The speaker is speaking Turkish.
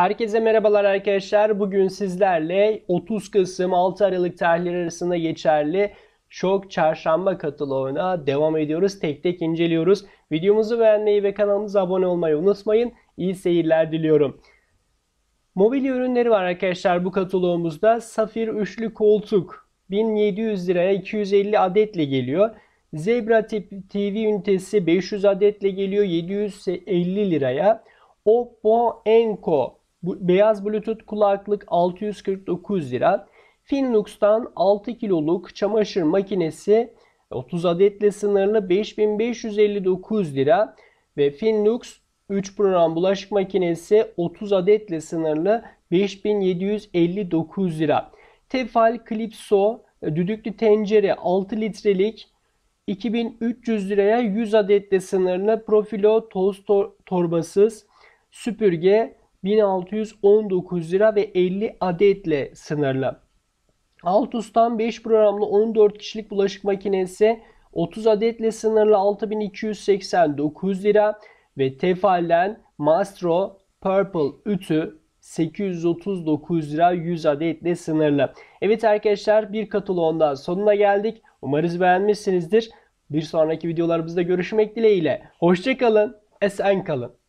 Herkese merhabalar arkadaşlar. Bugün sizlerle 30 Kasım 6 Aralık tarihleri arasında geçerli Şok Çarşamba kataloğuna devam ediyoruz. Tek tek inceliyoruz. Videomuzu beğenmeyi ve kanalımıza abone olmayı unutmayın. İyi seyirler diliyorum. Mobilya ürünleri var arkadaşlar bu kataloğumuzda. Safir üçlü koltuk 1700 liraya 250 adetle geliyor. Zebra tip TV ünitesi 500 adetle geliyor 750 liraya. Oppo Enco bu, beyaz Bluetooth kulaklık 649 lira. Finlux'tan 6 kiloluk çamaşır makinesi 30 adetle sınırlı 5559 lira ve Finlux 3 program bulaşık makinesi 30 adetle sınırlı 5759 lira. Tefal Clipso e, düdüklü tencere 6 litrelik 2300 liraya 100 adetle sınırlı profilo toz torbasız süpürge 1619 lira ve 50 adetle sınırlı. Altus'tan 5 programlı 14 kişilik bulaşık makinesi 30 adetle sınırlı 6289 lira ve Tefal'den Mastro Purple ütü 839 lira 100 adetle sınırlı. Evet arkadaşlar bir kataloğundan sonuna geldik. Umarız beğenmişsinizdir. Bir sonraki videolarımızda görüşmek dileğiyle. Hoşçakalın, esen kalın.